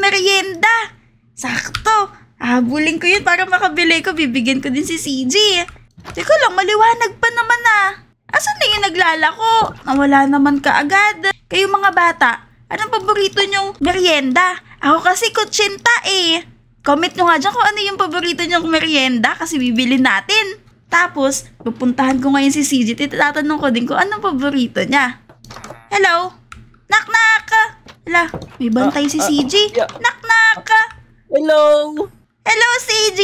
merienda. Sakto. Habulin ko yun para makabili ko. Bibigyan ko din si CJ. Teka lang, maliwanag pa naman ah. Asan na yung naglalako? Nawala naman ka agad. Kayo mga bata, anong paborito nyong merienda? Ako kasi kutsinta eh. Comment nyo nga dyan kung ano yung paborito nyong merienda kasi bibili natin. Tapos, pupuntahan ko ngayon si CJ. Tatanong ko din kung anong paborito niya. Hello? Knock knock! Ala, may bantay ah, si CJ. Ah, yeah. Knock-knock! Hello! Hello, CJ!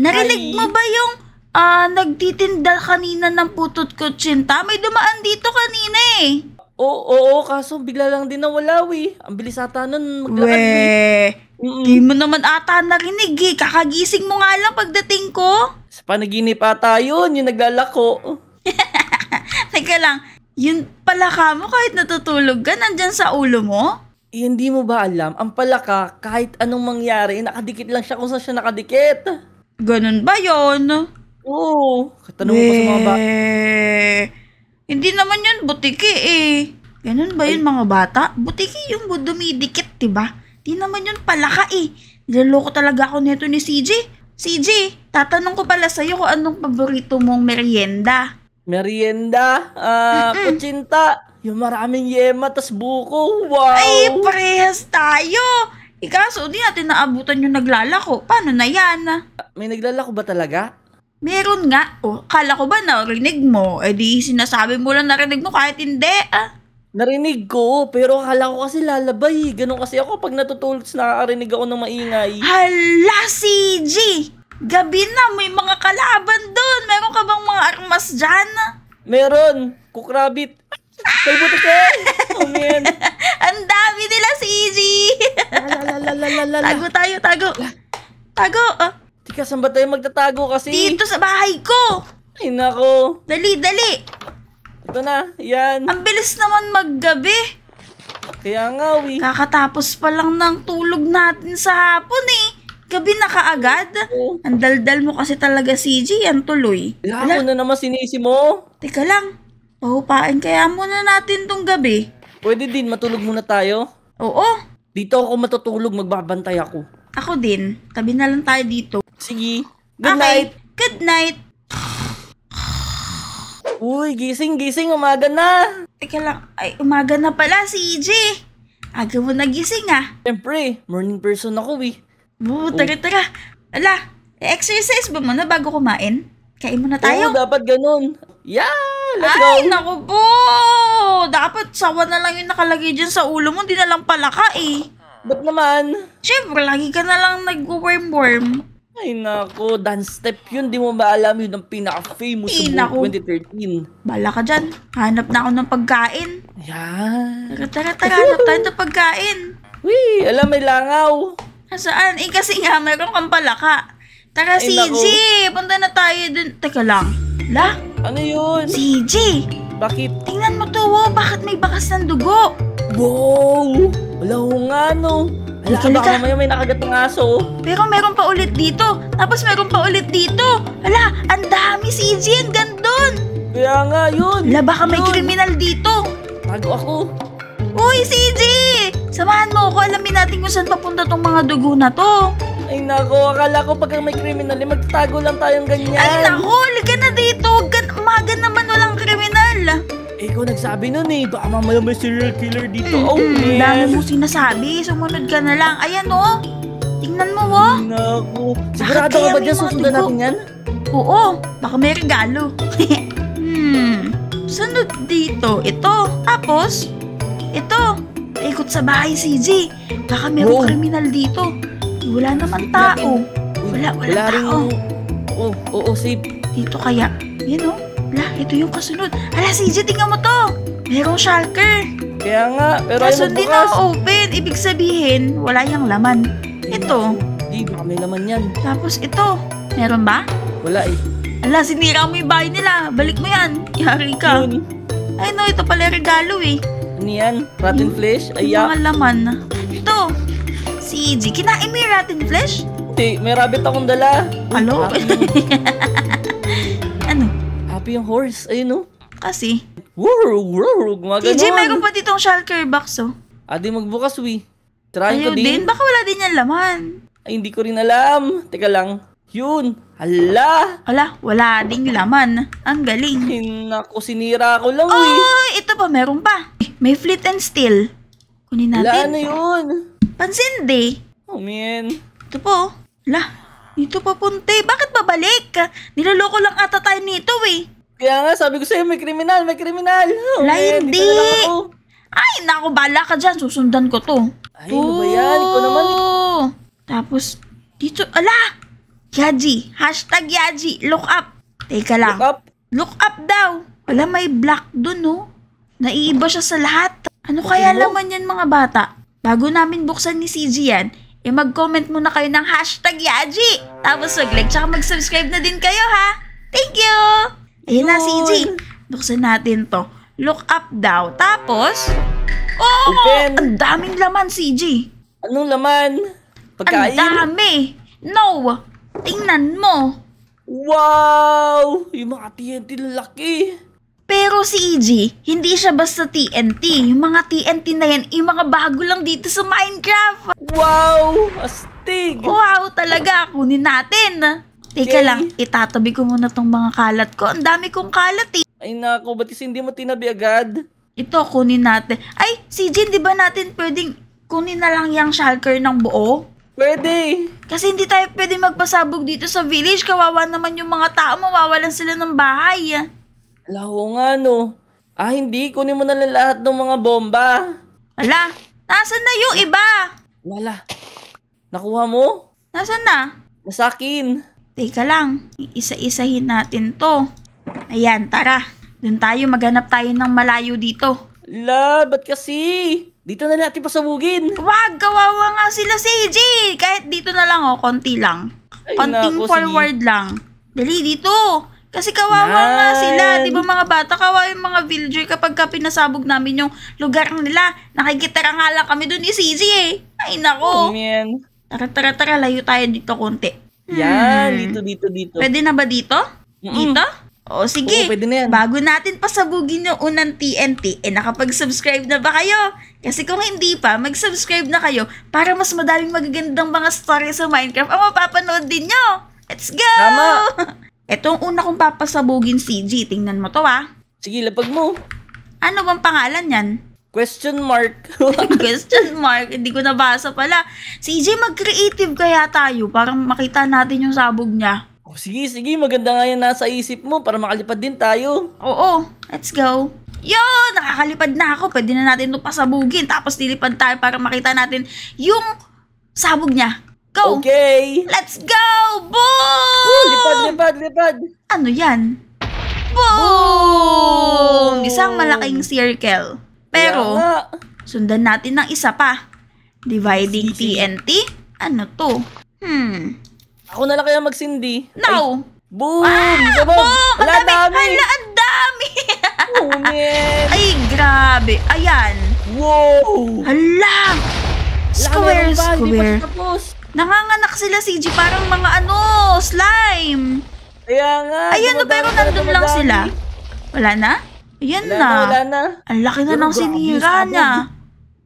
Narinig Hi. mo ba yung uh, nagtitinda kanina ng putot ko kutsinta? May dumaan dito kanina eh. Oo, oo, kaso bigla lang din nawala, we. Ang bilis ata nun maglakad, we. Hindi mo naman ata narinig eh. Kakagising mo nga lang pagdating ko. Sa panaginip ata yun, yung naglalako. Teka lang, yun palaka mo kahit natutulog ka, nandyan sa ulo mo? Eh, hindi mo ba alam, ang palaka kahit anong mangyari, nakadikit lang siya kung saan siya nakadikit. Ganun ba yon? Oo. Katanong mo pa sa mga ba... Hindi naman yun butiki eh. Ganun ba yun Ay. mga bata? Butiki yung dumidikit, di ba? Di naman yun palaka eh. Niloloko talaga ako nito ni CJ. CJ, tatanong ko pala sa'yo kung anong paborito mong merienda merienda, uh, Mm-mm. kutsinta, yung maraming yema, tas buko. Wow! Ay, parehas tayo! Ikaso, di natin naabutan yung naglalako. Paano na yan? May naglalako ba talaga? Meron nga. oh, kala ko ba narinig mo? Eh di sinasabi mo lang narinig mo kahit hindi. Ah. Narinig ko, pero akala ko kasi lalabay. Ganun kasi ako pag natutulog, nakakarinig ako ng maingay. Hala, CG! Gabi na, may mga kalaban doon. Meron ka bang mga armas dyan? Meron. Kukrabit. rabbit. ka! Oh, ano man. Ang dami nila, CG! tago tayo, tago! Tago! Oh. Tika, saan ba tayo magtatago kasi? Dito sa bahay ko! Ay, nako! Dali, dali! Ito na, yan. Ang bilis naman maggabi. Kaya nga, we. Kakatapos pa lang ng tulog natin sa hapon eh. Gabi na kaagad? Oh. Ang daldal mo kasi talaga, CJ. Ang tuloy. Wala, na naman sinisi mo. Teka lang. Pahupain kaya muna natin tong gabi. Pwede din, matulog muna tayo. Oo. Dito ako matutulog, magbabantay ako. Ako din. Tabi na lang tayo dito. Sige. Good okay. night. Good night. Uy, gising, gising. Umaga na. Teka lang. Ay, umaga na pala, CJ. Aga mo nagising ah. Siyempre, morning person ako eh. Oo, tara, tara. Ala, eh, exercise ba muna bago kumain? Kain muna tayo. Oo, dapat ganun. Yeah! Let's Ay, go! naku po! Dapat sawa na lang yung nakalagay dyan sa ulo mo, hindi na lang palaka eh. Ba't naman? Siyempre, lagi ka na lang nag-worm-worm. Ay nako, dance step yun. Di mo ba alam yun ang pinaka-famous Eh, sa 2013? Bala ka dyan. Hanap na ako ng pagkain. Yan. Tara, tara, tara. Hanap tayo ng pagkain. Uy, Alam, may langaw. Saan? Eh kasi nga, meron kang palaka. Tara, Ay, CJ! Naku. Punta na tayo dun. Teka lang. La? Ano yun? CJ! Bakit? Tingnan mo to, oh. Bakit may bakas ng dugo? Wow! Wala ko nga, no. Wala ka baka mamaya may nakagat ng aso. Pero meron pa ulit dito. Tapos meron pa ulit dito. Ala, ang dami, CJ. Ang gandun. Kaya nga, yun. Ala, baka yun. may kriminal dito. Tago ako. Uy, CJ! Samahan mo ako, alamin natin kung saan papunta tong mga dugo na to. Ay nako, akala ko pag may kriminal, eh, magtatago lang tayong ganyan. Ay nako, halika na dito. Gan umaga naman walang kriminal. Eh, ikaw nagsabi nun eh. Baka mamaya may serial killer dito. Mm-hmm. Oh, man. Dami mo sinasabi. Sumunod ka na lang. Ayan, oh. Tingnan mo, oh. Ay, nako. Sigurado ka ba dyan susundan natin yan? Oo. Baka may regalo. hmm. Sunod dito. Ito. Tapos, paikot-ikot sa bahay, CJ. Baka merong Oo. kriminal dito. Wala naman tao. Wala, wala, Wala rin. oh, Oo, oo, safe. Dito kaya, yun oh. Wala, ito yung kasunod. Ala, CJ, tingnan mo to. Merong shulker. Kaya nga, pero Kaso ayaw hindi na open. Ibig sabihin, wala yung laman. Ito. Hindi, baka may laman yan. Tapos ito. Meron ba? Wala eh. Ala, sinira mo yung bahay nila. Balik mo yan. Yari ka. Yun. Ay no, ito pala regalo eh. Ano yan? Rotten flesh? Ayak. Mga laman. Ito. Si EG, kinain mo yung rotten flesh? Hindi, may rabbit akong dala. Hello? ano? Happy yung horse. Ayun, no? Kasi. Wurr, wurr, e gumagano'n. EG, meron pa ditong shulker box, oh. Adi magbukas, wi. Try ko din. din. Baka wala din yan laman. Ay, hindi ko rin alam. Teka lang. Yun! Hala! Hala, wala ding laman. Ang galing. Hinako, sinira ko lang eh. Oh, ito pa, meron pa. May flint and steel. Kunin Hala na ano yun. Pansin, di. Oh man. Ito po. Ala, dito pa eh. Bakit babalik? Niloloko lang ata tayo nito eh. Kaya nga sabi ko sa'yo may kriminal, may kriminal. Oh, Ala, man, hindi. Ay, nako, bala ka dyan. Susundan ko to. Ay, ano ba yan? Ikaw naman. Tapos, dito, ala! Yaji. Hashtag Yaji. Look up. Teka lang. Look up? Look up daw. Wala, may black dun, no? Naiiba siya sa lahat. Ano kaya laman yan, mga bata? Bago namin buksan ni CG yan, eh mag-comment muna kayo ng hashtag Yaji. Tapos mag-like tsaka mag-subscribe na din kayo, ha? Thank you! Ayun na, CG. Buksan natin to. Look up daw. Tapos... Oh! Open. Ang daming laman, CG. Anong laman? Pagkain? Ang dami! No! Tingnan mo! Wow! Yung mga TNT laki! Pero si EG, hindi siya basta TNT. Yung mga TNT na yan, yung mga bago lang dito sa Minecraft. Wow! Astig! Wow, talaga. Kunin natin. Teka okay. lang, itatabi ko muna tong mga kalat ko. Ang dami kong kalat eh. Ay nako, ba't hindi mo tinabi agad? Ito, kunin natin. Ay, si Jin, di ba natin pwedeng kunin na lang yung shulker ng buo? Pwede. Kasi hindi tayo pwede magpasabog dito sa village. Kawawa naman yung mga tao. Mawawalan sila ng bahay. Laho nga, no. Ah, hindi. Kunin mo na lang lahat ng mga bomba. Ala, nasan na yung iba? Wala. Nakuha mo? Nasaan na? Nasa akin. Teka lang. Isa-isahin natin to. Ayan, tara. Doon tayo. Maghanap tayo ng malayo dito. La, ba't kasi? Dito na natin pasabugin. Wag, kawawa nga sila si CJ. Kahit dito na lang, oh, konti lang. Konting forward sige. lang. Dali dito. Kasi kawawa Yan. nga sila. Di ba mga bata, kawawa yung mga villager kapag ka pinasabog namin yung lugar nila. Nakikitara nga lang kami doon ni CJ eh. Ay, nako. Oh, Tara, tara, tara. Layo tayo dito konti. Yan. Hmm. Dito, dito, dito. Pwede na ba dito? Mm-mm. Dito? O sige, Oo, pwede na yan. bago natin pasabugin yung unang TNT, eh nakapag-subscribe na ba kayo? Kasi kung hindi pa, mag-subscribe na kayo para mas madaming magagandang mga story sa Minecraft ang mapapanood din nyo. Let's go! Tama! Ito una kong papasabugin, CG. Tingnan mo to, ah. Sige, lapag mo. Ano bang pangalan yan? Question mark. Question mark. Hindi ko nabasa pala. CJ, mag-creative kaya tayo para makita natin yung sabog niya. Oh, sige, sige. Maganda nga yan nasa isip mo para makalipad din tayo. Oo, let's go. Yo, nakakalipad na ako. Pwede na natin itong pasabugin. Tapos lilipad tayo para makita natin yung sabog niya. Go! Okay! Let's go! Boom! Ooh, lipad, lipad, lipad! Ano yan? Boom! Boom! Isang malaking circle. Pero, yeah. sundan natin ng isa pa. Dividing TNT? Ano to? Hmm, ako na lang kaya magsindi. Now! Ay, boom! Ah, diba? Boom! Ang dami! Ang dami! oh, man. Ay, grabe. Ayan. Wow! Hala! Square, Laka, square. Nanganganak sila, CG. Parang mga ano, slime. Ayan nga. Ayan, pero nandun lang sila. Wala na? Ayan wala na. Wala na. Ang laki na ng sinira niya.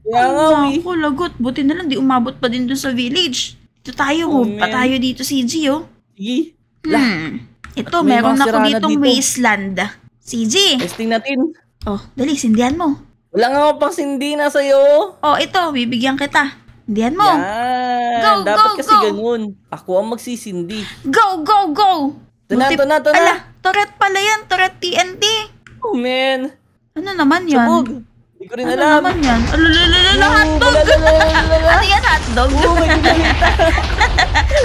Kaya nga, Ay, naku, lagot. Buti na lang, di umabot pa din dun sa village. Dito tayo, oh, move pa tayo dito, CG, oh. Sige. Hmm. Ito, At meron ako ditong dito. wasteland. CG. Testing natin. Oh, dali, sindihan mo. Wala nga ako pang sindi na sa'yo. Oh, ito, bibigyan kita. Sindihan mo. Yan. Go, Dapat go, kasi go. ganun. Ako ang magsisindi. Go, go, go. Ito na, ito na, ito na. Ala, turret pala yan. Turret TNT. Oh, man. Ano naman yan? Sabog. Hindi ko rin ano alam. Ano naman yan? Alalalalala, ano, hotdog! ano yan, hotdog? Oo, may dinamita.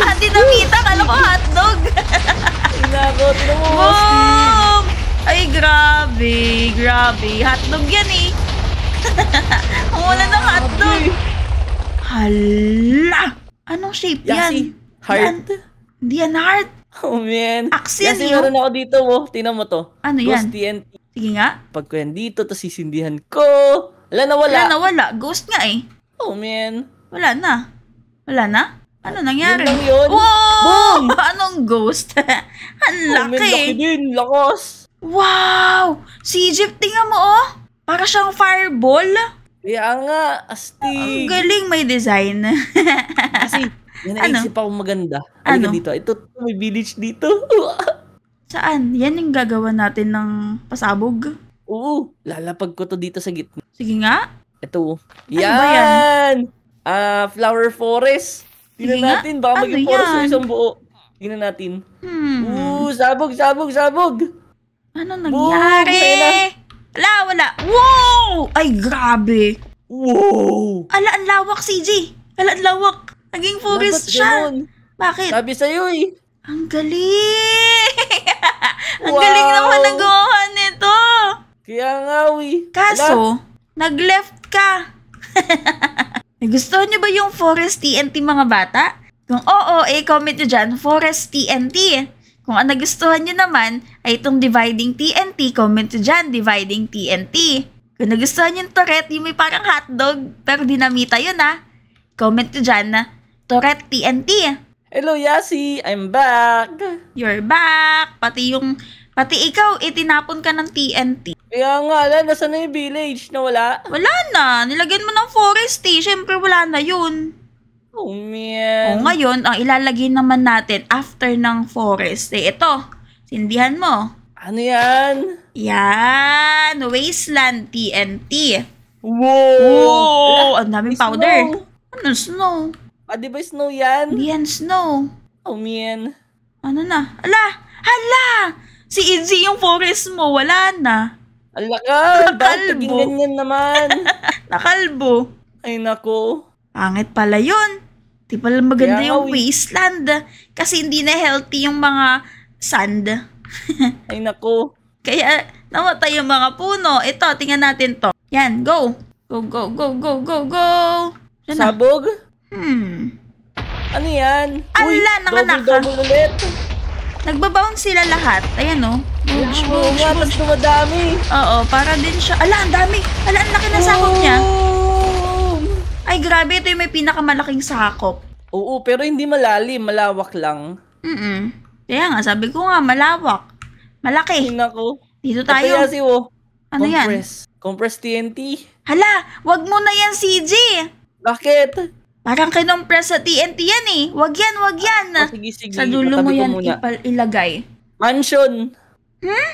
ah, dinamita? Kala ko hotdog. Inako, tinan mo, Boom! Ay, grabe, grabe. Hotdog yan eh. Umulan ng hotdog. Hala! Anong shape Yasi. yan? Heart. Yan, yan heart. Oh, man. Axel, Yasi, eh, oh. meron ako dito, mo. Oh. Tinan mo to. Ano Ghost yan? Ghost TNT. Sige nga. Pag ko yan dito, tapos sisindihan ko. Wala na wala. Wala na wala. Ghost nga eh. Oh, man. Wala na. Wala na? Ano nangyari? Yun lang yun. Boom! Anong ghost? Ang laki. Oh, man, laki din. Lakas. Wow! Si Egypt, tingnan mo oh. Para siyang fireball. Kaya nga, astig. Ang galing may design. Kasi, yun naisip ano? ako maganda. Ano? dito. Ito, may village dito. Saan? Yan yung gagawa natin ng pasabog? Oo, lalapag ko to dito sa gitna. Sige nga. Ito. Yan! Ano ba yan? Uh, flower forest. Tingnan Sige natin, baka ano maging forest yan? sa isang buo. Tingnan natin. Hmm. Ooh, sabog, sabog, sabog! Ano nangyari? Boom, wala, wala. Wow! Ay, grabe. Wow! Ala, ang lawak, CJ. Ala, ang lawak. Naging forest Dapat siya. Ganun. Bakit? Sabi sa'yo eh. Ang galing! Ang wow. galing naman ng gumawa nito. Kaya nga, we. Kaso, Ala. nag-left ka. Gusto niyo ba yung Forest TNT mga bata? Kung oo, eh comment nyo dyan, Forest TNT. Kung ang nagustuhan nyo naman ay itong Dividing TNT, comment nyo dyan, Dividing TNT. Kung nagustuhan nyo yung turret, yung may parang hotdog, pero dinamita yun ah. Comment nyo dyan na, TNT. Hello, Yasi! I'm back! You're back! Pati yung... Pati ikaw, itinapon ka ng TNT. Kaya nga, ala, nasa na yung village? Nawala? Wala na. Nilagyan mo ng forest eh. Siyempre, wala na yun. Oh, man. O oh, ngayon, ang ilalagay naman natin after ng forest eh, ito. Sindihan mo. Ano yan? Yan! Wasteland TNT. Wow! Wow! Ang daming powder. Snow. Ano snow? Ah, di ba snow yan? Hindi yan snow. Oh, man. Ano na? Ala! Hala! Si Izzy yung forest mo, wala na. Ala ka! Nakalbo. Bakit ganyan naman? Nakalbo. Ay, nako. Pangit pala yun. Di pala maganda Kaya, yung we... Eh. wasteland. Kasi hindi na healthy yung mga sand. Ay, nako. Kaya, namatay yung mga puno. Ito, tingnan natin to. Yan, go. Go, go, go, go, go, go. Yan Sabog? Na. Hmm. Ano yan? Ala, double-double ulit. Nagbabound sila lahat. Ayan Oh. Mooch, mooch, mooch. Tapos dumadami. Oo, para din siya. Ala, ang dami. Ala, ang laki na sakop niya. Oh. Ay, grabe. Ito yung may pinakamalaking sakop. Oo, pero hindi malalim. Malawak lang. Mm-mm. Kaya nga, sabi ko nga, malawak. Malaki. Nako. Dito tayo. Ito yasi, oh. Ano Compress. yan? Compress TNT. Hala, wag mo na yan, CJ. Bakit? Parang kinumpra sa TNT yan eh. Wag yan, wag yan. Ah, oh, sige, sige. Sa dulo mo yan ipal- ilagay. Mansion. Hmm?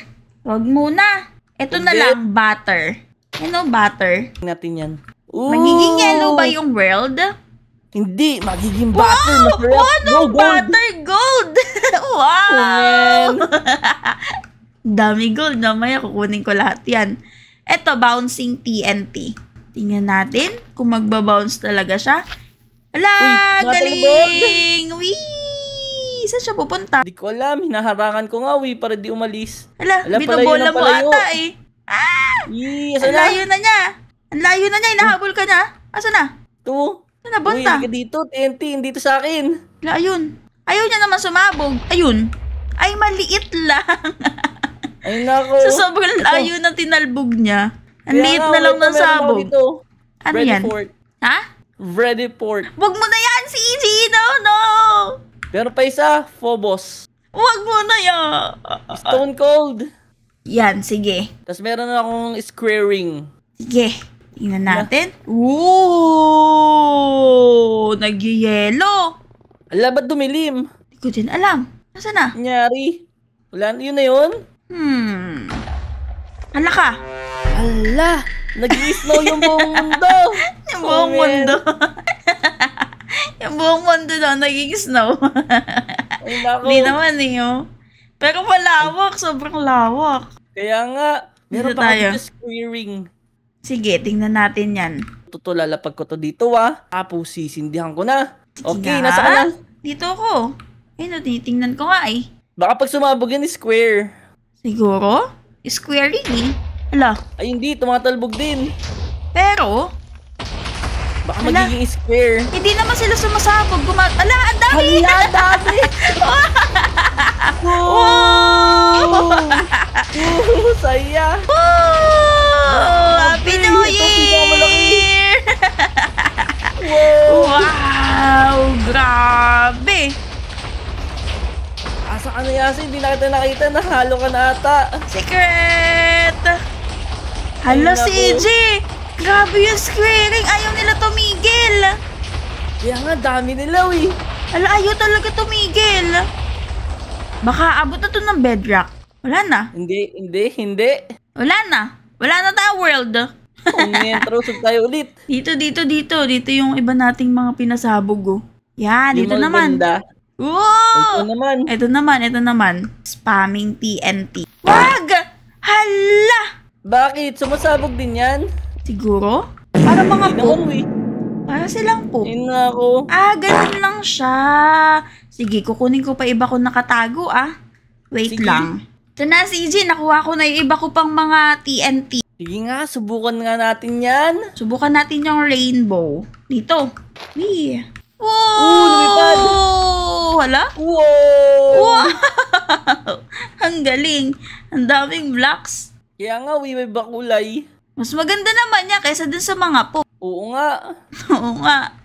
Wag muna. Ito na lang, butter. Ano butter. Natin yan. Ooh. Magiging yellow ba yung world? Hindi, magiging butter. Wow! Oh, no, no butter gold! wow! Dami gold. Namaya kukunin ko lahat yan. Ito, bouncing TNT. Tingnan natin kung magbabounce talaga siya. Ala, galing! Wi! Saan siya pupunta? Hindi ko alam. Hinaharangan ko nga, Wi, para di umalis. Ala, Ala binobola mo ata eh. Ah! Yes, Ang layo na niya. Ang layo na niya. Inahabol ka niya. Asa na? Tu. Saan na bunta? Uy, dito. TNT, hindi to sa akin. La, ayun. Ayaw niya naman sumabog. Ayun. Ay, maliit lang. Ay, nako. Sa sobrang layo na tinalbog niya. Ang liit na lang ng sabog. Ano yan? Ha? Ready for... Wag mo na yan, CG! No, no! Pero pa isa, Phobos. Wag mo na yan! Stone Cold. Yan, sige. Tapos meron na akong square ring. Sige. Tingnan natin. Na. Ooh! Nagyayelo! Ala, ba't dumilim? Hindi ko din alam. Nasaan na? Nangyari. Wala, yun na yun? Hmm. Ala ka! Ala! Nag-i-snow yung buong mundo! buong mundo. yung buong mundo daw naging snow. Hindi naman eh, oh. Pero malawak, sobrang lawak. Kaya nga, meron dito pa tayo. squaring. Sige, tingnan natin yan. Tutulala pag ko to dito ha? Ah. Tapos sisindihan ko na. okay, nga. nasa kanan. Dito ko. Ayun, oh, tinitingnan ko nga eh. Baka pag sumabog yan, square. Siguro? Square rin eh. Ala. Ayun dito, tumatalbog din. Pero, Baka Hala. magiging square. Hindi naman sila sumasabog. Guma Ala, ang dami! Hala, dami! wow! wow! wow! Saya! Wow! Happy New Year! wow! Wow! Grabe! Asa ka na yasi? Hindi na kita nakita. Nahalo ka na ata. Secret! Hala, si EJ! Grabe yung squaring. Ayaw nila tumigil. Kaya nga, dami nila eh. Ala, ayaw talaga tumigil. Baka abot na to ng bedrock. Wala na. Hindi, hindi, hindi. Wala na. Wala na tayo world. Kung intrusive tayo ulit. Dito, dito, dito. Dito yung iba nating mga pinasabog oh. Yan, dito naman. Ganda. Wow! Ito naman. Ito naman, ito naman. Spamming TNT. Wag! Hala! Bakit? Sumasabog din yan? Siguro? Para mga poop? Para silang poop. Yun na ako. Ah, ganun lang siya. Sige, kukunin ko pa iba kong nakatago ah. Wait Sige. lang. Ito na, CJ. Nakuha ko na yung iba ko pang mga TNT. Sige nga, subukan nga natin yan. Subukan natin yung rainbow. Dito. Wee. Wow! Ooh, lumipad! Hala? Wow! Wow! Ang galing. Ang daming blocks. Kaya nga, we may bakulay. Mas maganda naman niya kaysa dun sa mga po. Oo nga. Oo nga.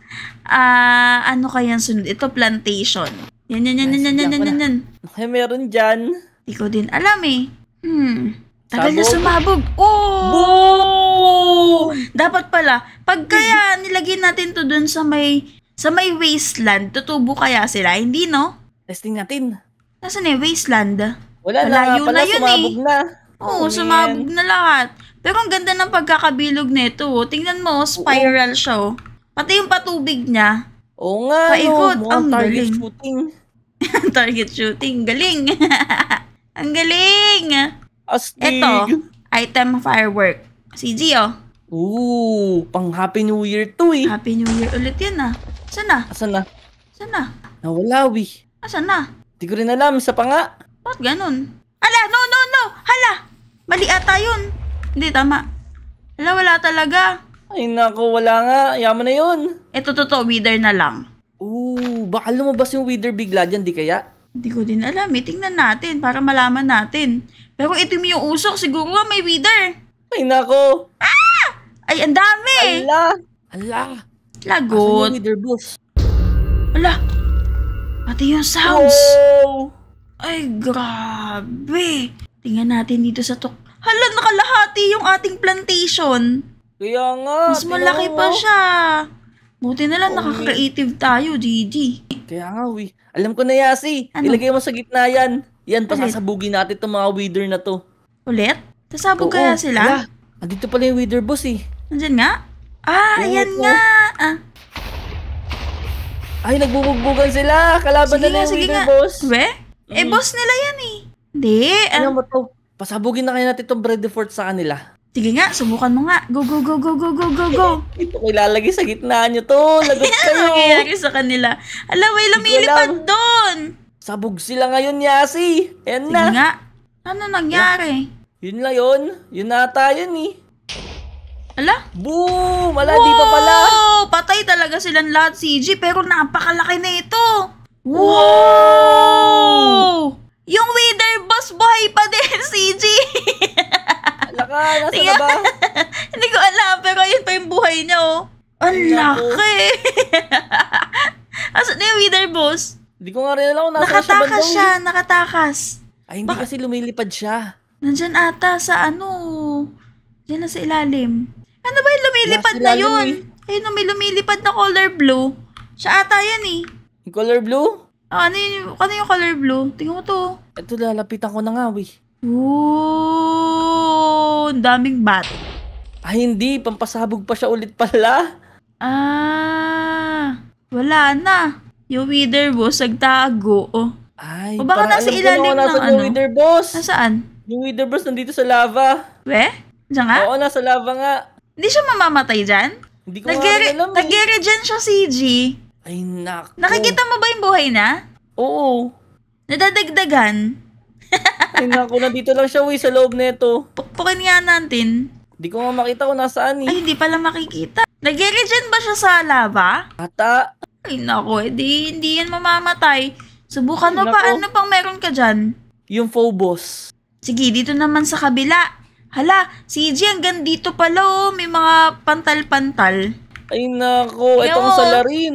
Ah, uh, ano kaya ang sunod? Ito, plantation. Yan, yan, yan, yan, yan, yan, yan, yan, yan. Okay, meron dyan. Ikaw din alam eh. Hmm. Tagal Sabog. na sumabog. Oh! Boom! Dapat pala, pag kaya nilagay natin to dun sa may sa may wasteland, tutubo kaya sila? Hindi, no? Testing natin. Nasaan eh? Wasteland? Wala Malayo na, pala na yun sumabog eh. na. Oo, oh, sumabog na lahat. Pero ang ganda ng pagkakabilog nito. Tingnan mo, spiral Oo. siya. Oh. Pati yung patubig niya. Oo nga. Paikot. No, ang target galing. shooting. target shooting. Galing. ang galing. Astig. Ito, item firework. Si Gio. Oo, pang Happy New Year to eh. Happy New Year ulit yan ah. Saan na? Asan na? Saan na? Nawala, wi. Asan na? Hindi ko rin alam, isa pa nga. Ba't ganun? Ala, no, no, no! Hala! Mali ata yun. Hindi, tama. Wala, wala talaga. Ay nako, wala nga. Yaman na yun. Ito totoo, wither na lang. Ooh, baka lumabas yung wither bigla dyan, di kaya? Hindi ko din alam. Eh. Tingnan natin para malaman natin. Pero ito yung usok, siguro nga may wither. Ay nako. Ah! Ay, ang dami. Ala. Ala. Lagot. Asan yung wither booth? Ala. Pati yung sounds. Oh. Ay, grabe. Tingnan natin dito sa tok. Hala, nakalahati yung ating plantation. Kaya nga. Mas malaki pa oh? siya. Buti na lang oh, nakaka-creative tayo, Gigi. Kaya nga, we. Alam ko na, Yasi. Ano? Ilagay mo sa gitna yan. Yan, pasasabugin natin itong mga wither na to. Ulit? Sasabog Oo, kaya sila? Wala. Andito pala yung wither boss eh. Nandyan nga? Ah, Oo, yan oh. nga. Ah. Ay, nagbubugbugan sila. Kalaban sige na nga, yung wither nga. boss. We? Eh, mm. Eh, boss nila yan eh. Hindi. Ano mo to? Pasabugin na kaya natin itong bread default sa kanila. Sige nga, subukan mo nga. Go, go, go, go, go, go, go, go. Ito ko ilalagay sa gitna nyo to. Lagot kayo. Ano nangyayari sa kanila? Alam mo, lumilipad doon. Sabog sila ngayon, Yasi. Yan Sige na. nga. Ano nangyari? Yun na yun. Yun na tayo ni. Eh. Ala? Boom! Ala, di pa pala. Patay talaga silang lahat, CG. Pero napakalaki na ito. Wow! wow! ka? Nasa na ba? Hindi ko alam, pero ayun pa yung buhay niya, oh. Ang laki! Asa ano na yung Wither Boss? Hindi ko nga rin alam kung nasa nakatakas siya. siya nakatakas. Ay, hindi Bak- kasi lumilipad siya. Nandiyan ata sa ano. Diyan na sa ilalim. Ano ba yung lumilipad na yun? Eh. Ayun may lumilipad na color blue. Siya ata yan eh. Yung color blue? Ah, ano, yun, ano yung color blue? Tingnan mo to. Ito, lalapitan ko na nga, we. Ooh! yun? Daming bat. Ah, hindi. Pampasabog pa siya ulit pala. Ah, wala na. Yung Wither Boss, nagtago. Oh. Ay, o baka nasa ilalim ng ano? Yung Wither Boss. Nasaan? Yung Wither Boss nandito sa lava. We? Diyan nga? Oo, nasa lava nga. Hindi siya mamamatay dyan? Hindi ko Nagere- alam. Eh. Nagere-gen siya, CG. Ay, nako. Nakikita mo ba yung buhay na? Oo. Nadadagdagan? Tingnan ko, na dito lang siya, uy, sa loob nito. Pukpukin nga natin. Hindi ko nga makita kung nasaan eh. Ay, hindi pala makikita. Nag-regen ba siya sa lava? Ata. Ay, nako, edi eh, hindi yan mamamatay. Subukan mo pa, ano pang meron ka dyan? Yung Phobos. Sige, dito naman sa kabila. Hala, si CJ, hanggang dito pala oh. May mga pantal-pantal. Ay, nako, Kaya, itong oh, salarin.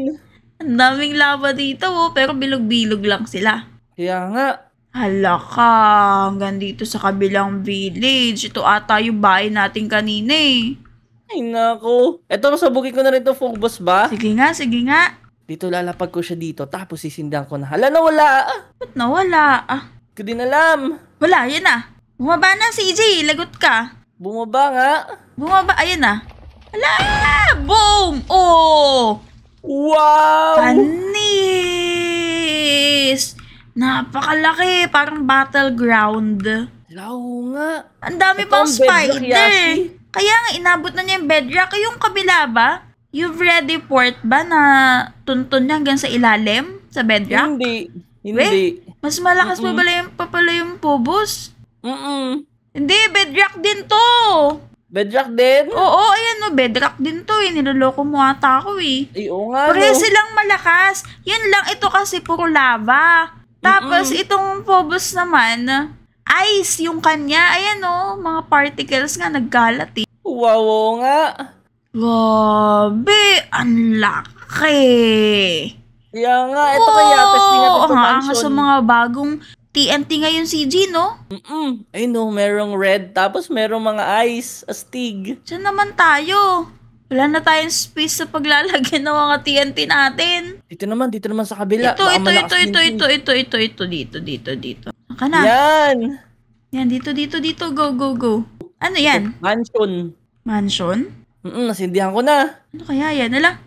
Ang daming lava dito oh, pero bilog-bilog lang sila. Kaya nga, Hala ka, hanggang dito sa kabilang village. Ito ata yung bahay natin kanina eh. Ay nako. Ito, masabukin ko na rin ito, Fogbos ba? Sige nga, sige nga. Dito lalapag ko siya dito, tapos sisindihan ko na. Hala, nawala ah. Ba't nawala ah? Ko din alam. Wala, yan ah. Bumaba na, EJ, Lagot ka. Bumaba nga. Bumaba, ayun ah. Hala! Boom! Oh! Wow! Funny! Napakalaki. Parang battleground. Lao nga. Ang dami Ito pang ang spider. Kaya nga, inabot na niya yung bedrock. Yung kabila ba? You've read report ba na tuntun niya hanggang sa ilalim? Sa bedrock? Hindi. Hindi. Wait, mas malakas Mm-mm. pa pala yung, pa pala yung pubos. Mm-mm. Hindi, bedrock din to. Bedrock din? Oo, ayan no, bedrock din to eh. Niloloko mo ata ako eh. Ay, oo nga. Pare no. silang malakas. Yan lang, ito kasi puro lava. Tapos, Mm-mm. itong Phobos naman, ice yung kanya. Ayan o, oh, mga particles nga naggalat eh. Wow nga. Grabe, ang laki. Kaya nga, ito oh, kaya test nila ito ang sa mga bagong TNT ngayon CG, no? Mm-mm. Ay no, merong red, tapos merong mga ice, astig. Diyan naman tayo. Wala na tayong space sa paglalagay ng mga TNT natin. Dito naman, dito naman sa kabila. Ito, ito, ito, ito, ito, ito, ito, ito, dito, dito, dito. Saka na. Yan! Yan, dito, dito, dito. Go, go, go. Ano yan? Mansion. Mansion? Mm-mm, nasindihan ko na. Ano kaya yan? Ala?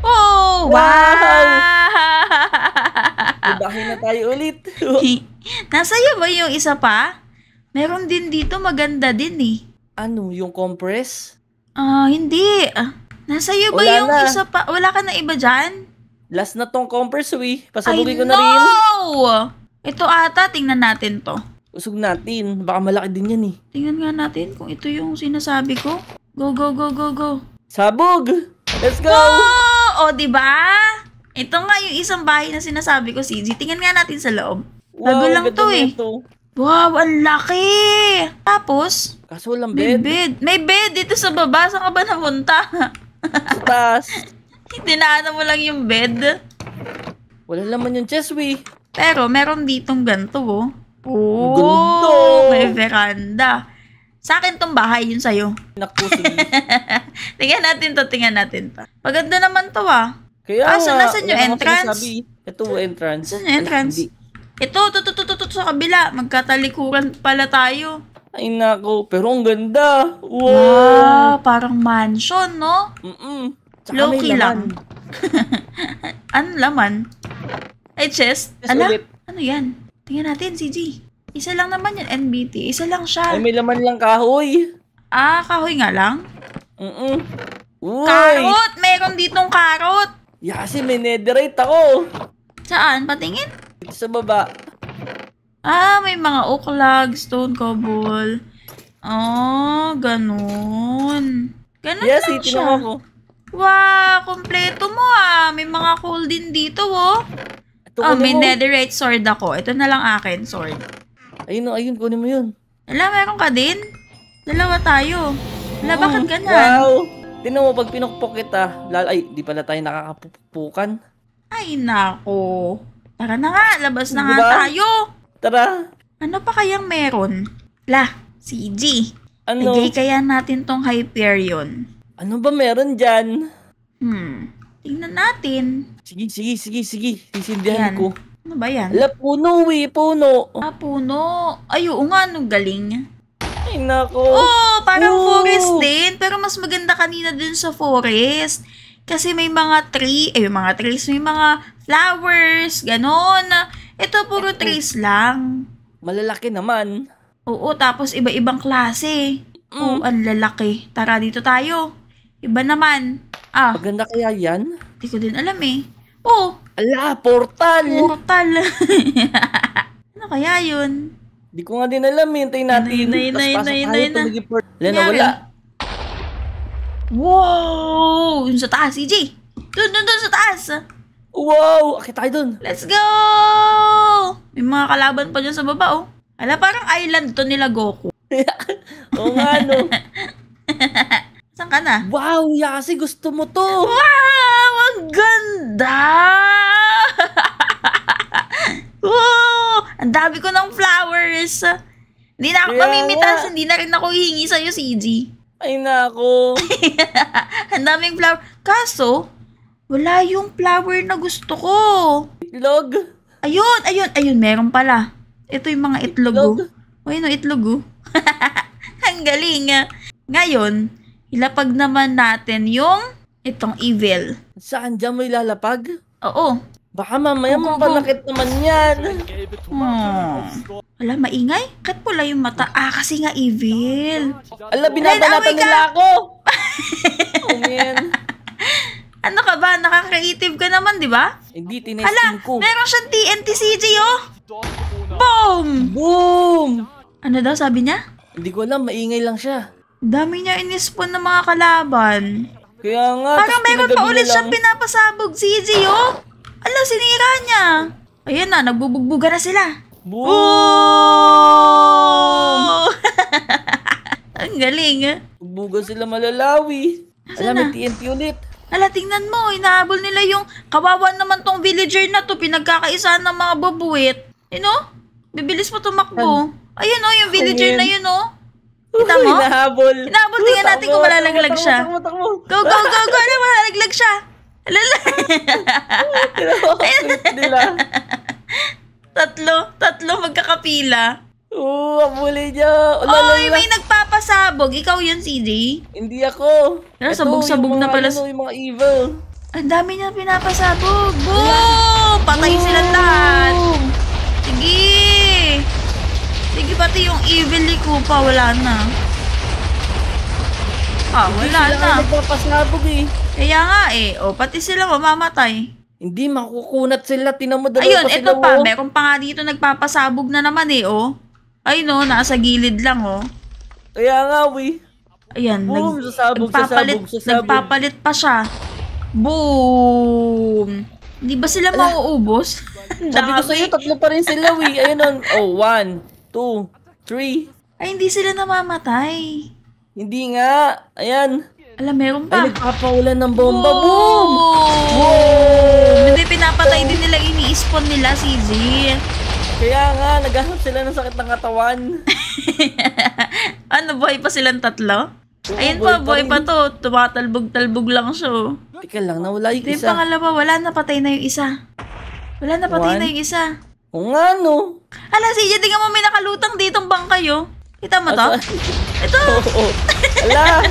Oh! Wow! wow! Ibahin na tayo ulit. Nasa'yo ba yung isa pa? Meron din dito, maganda din eh. Ano, yung compress? Ah, hindi. Ah, Nasa iyo ba yung na. isa pa? Wala ka na iba dyan? Last na tong compress, uy. Pasabugin ko na rin. know! Ito ata, tingnan natin to. Usog natin. Baka malaki din yan eh. Tingnan nga natin kung ito yung sinasabi ko. Go, go, go, go, go. Sabog! Let's go! Oh, o, di ba? Ito nga yung isang bahay na sinasabi ko, CG. Tingnan nga natin sa loob. Bago lang to, eh. ito. Wow, ang laki! Tapos? Kaso lang bed. May bed. May bed dito sa baba. Saan ka ba napunta? sa taas. Dinaanan mo lang yung bed. Wala naman yung Cheswi. Pero meron ditong ganito, oh. Oh, Gundo. may veranda. Sa akin tong bahay, yun sa'yo. Nakusin. tingnan natin to, tingnan natin to. Maganda naman to, ah. Kaya, ah, so, nasan yung entrance? Ito, entrance. Saan yung entrance? Ay, ito, tututututut sa kabila. Magkatalikuran pala tayo. Ay nako, pero ang ganda. Wow. Ah, parang mansion, no? Mm-mm. Low-key lang. ano laman? Ay, chest? ano? Ano yan? Tingnan natin, CG. Isa lang naman yan, NBT. Isa lang siya. Ay, may laman lang kahoy. Ah, kahoy nga lang? Mm-mm. Uy. Karot! Meron ditong karot! Yasi, may netherite ako. Saan? Patingin? Sa baba. Ah, may mga uklag, stone, cobble. Oh, ganun. Ganun yes, lang siya. Yes, Wow, kompleto mo ah. May mga coal din dito, oh. Ito, oh, may mo. netherite sword ako. Ito na lang akin, sword. Ayun, oh, ayun. Kunin mo yun. Wala, meron ka din? Dalawa tayo. Ala, oh, bakit ah, ganun? Wow. Tinan mo, pag pinukpok kita, lal, ay, di pala tayo nakakapupukan. Ay, nako. Tara na nga, labas na diba? nga tayo. Tara. Ano pa kayang meron? La, CG. Ano? Lagay kaya natin tong Hyperion. Ano ba meron dyan? Hmm. Tingnan natin. Sige, sige, sige, sige. Sisindihan ko. Ano ba yan? Ala, puno, we. Puno. Ah, puno. Ay, oo nga. Anong galing. Ay, nako. Oh, parang Ooh. forest din. Pero mas maganda kanina dun sa forest. Kasi may mga tree, eh, may mga trees, may mga flowers, ganon. Ito puro trees lang. Malalaki naman. Oo, tapos iba-ibang klase. Mm. Oo, ang lalaki. Tara, dito tayo. Iba naman. Ah. Maganda kaya yan? Hindi ko din alam eh. Oo. Ala, portal! Portal. ano kaya yun? Hindi ko nga din alam eh. Hintayin natin. Nay, nay, nay, nay, nay. Wala na, wala. Wow! Yung sa taas, EJ! Doon, doon, doon sa taas! Wow! Akit tayo dun. Let's go! May mga kalaban pa dyan sa baba, oh. Ala, parang island to nila Goku. Oo nga, no. Saan ka na? Wow, Yasi, gusto mo to. Wow, ang ganda! wow, ang dami ko ng flowers. Hindi na ako mamimitas, hindi na rin ako hihingi sa'yo, CG. Ay nako. ang daming flower. Kaso, wala yung flower na gusto ko. Itlog. Ayun, ayun, ayun, meron pala. Ito yung mga itlog. Oh. Itlog. Oh, yun, itlog. Ang galing. Ah. Ngayon, ilapag naman natin yung itong evil. Saan dyan mo ilalapag? Oo. Baka mamaya mo mapanakit naman yan. Hmm. Wala, maingay? Kat pula yung mata. Ah, kasi nga evil. Ala, binabanatan oh nila ako. oh, man. Ano ka ba? Nakaka-creative ka naman, di ba? Hindi, tinesting Ala, ko. meron siyang TNT CJ, oh! Boom! Boom! Ano daw sabi niya? Hindi ko alam, maingay lang siya. Dami niya inispon ng mga kalaban. Kaya nga, Parang meron pa ulit siyang pinapasabog, CJ, oh! Ala, sinira niya. Ayan na, nagbubugbuga na sila. Boom! Boom! Oh! Ang galing, ah. Buga sila malalawi. Alam, may TNT ulit. Ala, tingnan mo, inaabol nila yung kawawa naman tong villager na to, pinagkakaisa ng mga babuit. You eh, know? Bibilis mo tumakbo. Ayun oh, yung villager na yun oh. Kita mo? Inahabol. Inahabol, tingnan natin kung malalaglag siya. Go, go, go, go, ano, malalaglag siya. Lala. Tatlo, tatlo magkakapila. Oo, oh, abuli niya. Ola, Oy, may nagpapasabog. Ikaw yun, CJ? Hindi ako. Pero ano, sabog-sabog na pala. Ito, ano, yung mga evil. Ang dami na pinapasabog. Boom! Patay Boom! silang lahat. Sige. Sige, pati yung evil ni Koopa, wala na. Ah, wala Hindi na. Hindi nagpapasabog eh. Kaya nga eh. O, pati sila mamamatay. Hindi, makukunat sila. Tinamad Ayun, ito pa. Oh. Meron pa nga dito nagpapasabog na naman eh, oh. Ay no, nasa gilid lang oh. Kaya nga, we. Ayan, Boom, nag, sasabog, nagpapalit, sasabog, sasabog. nagpapalit pa siya. Boom! Di ba sila Ala. mauubos? Sabi ko sa'yo, tatlo pa rin sila, we. Ayun on. Oh, one, two, three. Ay, hindi sila namamatay. Hindi nga. Ayan. Alam, meron pa. Ay, nagpapaulan ng bomba. Boom! Boom! Boom! Boom! Pinapatay din nila, ini-spawn nila si Z. Kaya nga, naghanap sila ng sakit ng katawan. ano, buhay pa silang tatlo? Oo, Ayun boy, pa, buhay pa to. Tumatalbog-talbog lang siya. Oh. Teka lang, nawala yung Ito yung isa. pangalawa, wala na, patay na yung isa. Wala na, patay na yung isa. O nga no. Ala, CJ, tingnan mo may nakalutang ditong bangkayo. Kita mo to? Ito, Oo. Ala,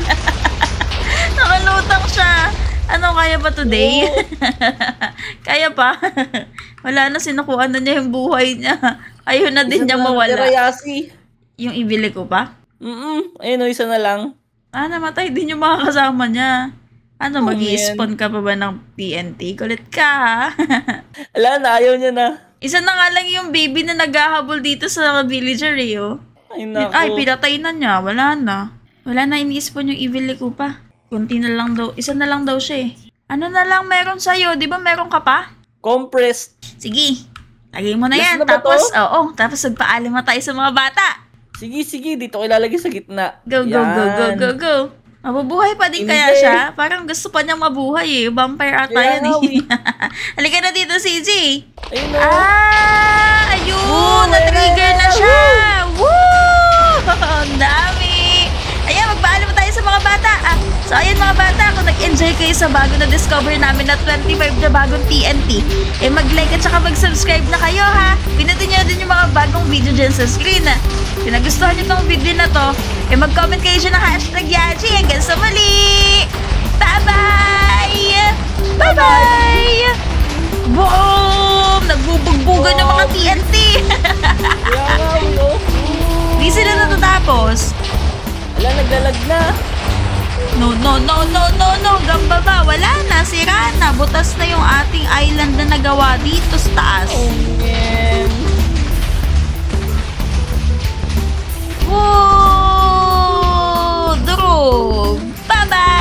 nakalutang siya. Ano, kaya ba today? kaya pa? Wala na, sinukuan na niya yung buhay niya. Ayun na din niya mawala. Dirayasi. Yung ibili ko pa? Mm-mm. Ayun, oh, isa na lang. Ah, namatay din yung mga kasama niya. Ano, oh, ano mag spawn ka pa ba ng TNT? Kulit ka, ha? Wala na, ayaw niya na. Isa na nga lang yung baby na naghahabol dito sa villager, eh, oh. Ay, naku. Ay, pinatay na niya. Wala na. Wala na ini-spawn yung evil ko pa. Kunti na lang daw. Isa na lang daw siya, eh. Ano na lang meron sa'yo? Di ba meron ka pa? compress. Sige, lagay mo na yan. Na tapos, oo, oh, oh, tapos nagpaalam na tayo sa mga bata. Sige, sige, dito ko ilalagay sa gitna. Go, go, go, go, go, go. Mabubuhay pa din Hindi. kaya siya? Parang gusto pa niya mabuhay eh. Vampire ata yan eh. eh. Halika na dito, CJ. Ayun na. Oh. Ah, So ayun mga bata, kung nag-enjoy kayo sa bago na discover namin na 25 na bagong TNT, eh mag-like at saka mag-subscribe na kayo ha. Pinutin nyo din yung mga bagong video dyan sa screen. Kung nagustuhan nyo tong video na to, eh mag-comment kayo dyan ng hashtag Yachi. Hanggang sa muli! Bye-bye! Bye-bye! Boom! Nagbubugbugan ng mga TNT! Di sila natatapos. Wala, naglalag na. No, no, no, no, no, no. Gambaba, wala na. Sira na. Butas na yung ating island na nagawa dito sa taas. Oh, man. Whoa! Drog! Bye-bye!